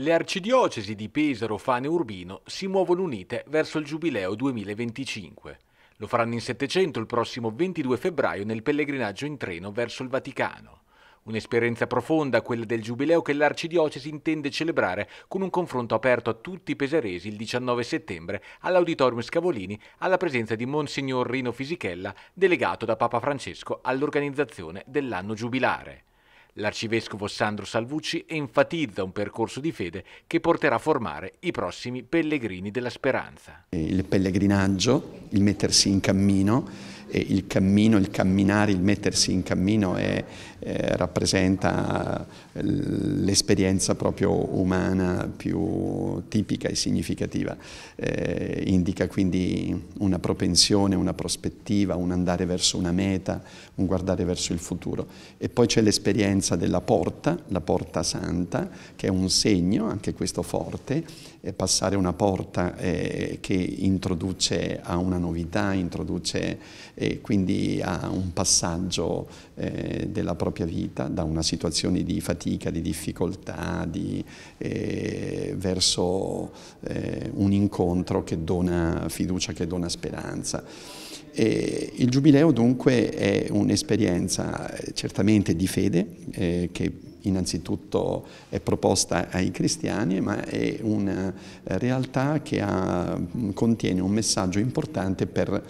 Le arcidiocesi di Pesaro, Fane e Urbino si muovono unite verso il Giubileo 2025. Lo faranno in Settecento il prossimo 22 febbraio nel pellegrinaggio in treno verso il Vaticano. Un'esperienza profonda quella del Giubileo che l'Arcidiocesi intende celebrare con un confronto aperto a tutti i pesaresi il 19 settembre all'Auditorium Scavolini alla presenza di Monsignor Rino Fisichella, delegato da Papa Francesco all'organizzazione dell'anno giubilare. L'arcivescovo Sandro Salvucci enfatizza un percorso di fede che porterà a formare i prossimi pellegrini della speranza. Il pellegrinaggio, il mettersi in cammino, il cammino, il camminare, il mettersi in cammino è eh, rappresenta eh, l'esperienza proprio umana più tipica e significativa, eh, indica quindi una propensione, una prospettiva, un andare verso una meta, un guardare verso il futuro. E poi c'è l'esperienza della porta, la porta santa, che è un segno, anche questo forte, passare una porta eh, che introduce a una novità, introduce eh, quindi a un passaggio eh, della propria propria vita da una situazione di fatica, di difficoltà, di, eh, verso eh, un incontro che dona fiducia, che dona speranza. E il Giubileo dunque è un'esperienza eh, certamente di fede eh, che innanzitutto è proposta ai cristiani, ma è una realtà che ha, contiene un messaggio importante per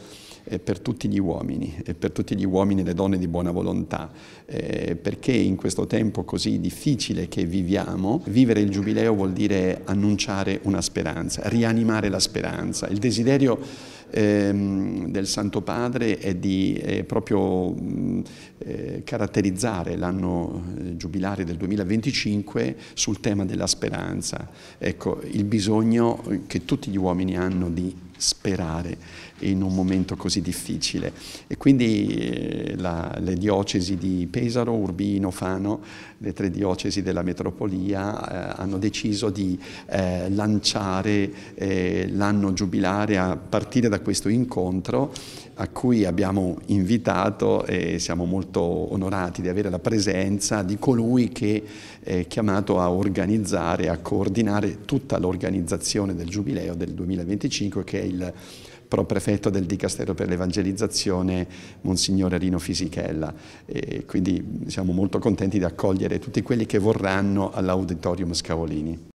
eh, per tutti gli uomini, e per tutti gli uomini e le donne di buona volontà, eh, perché in questo tempo così difficile che viviamo, vivere il Giubileo vuol dire annunciare una speranza, rianimare la speranza, il desiderio ehm, del Santo Padre è di proprio mm, eh, caratterizzare l'anno giubilare del 2025 sul tema della speranza, ecco, il bisogno che tutti gli uomini hanno di sperare in un momento così difficile. E quindi eh, la, le diocesi di Pesaro, Urbino, Fano, le tre diocesi della metropolia eh, hanno deciso di eh, lanciare eh, l'anno giubilare a partire da questo incontro a cui abbiamo invitato e siamo molto onorati di avere la presenza di colui che è chiamato a organizzare, a coordinare tutta l'organizzazione del Giubileo del 2025 che è il pro-prefetto del Dicastero per l'Evangelizzazione, Monsignore Rino Fisichella. E quindi siamo molto contenti di accogliere tutti quelli che vorranno all'Auditorium Scavolini.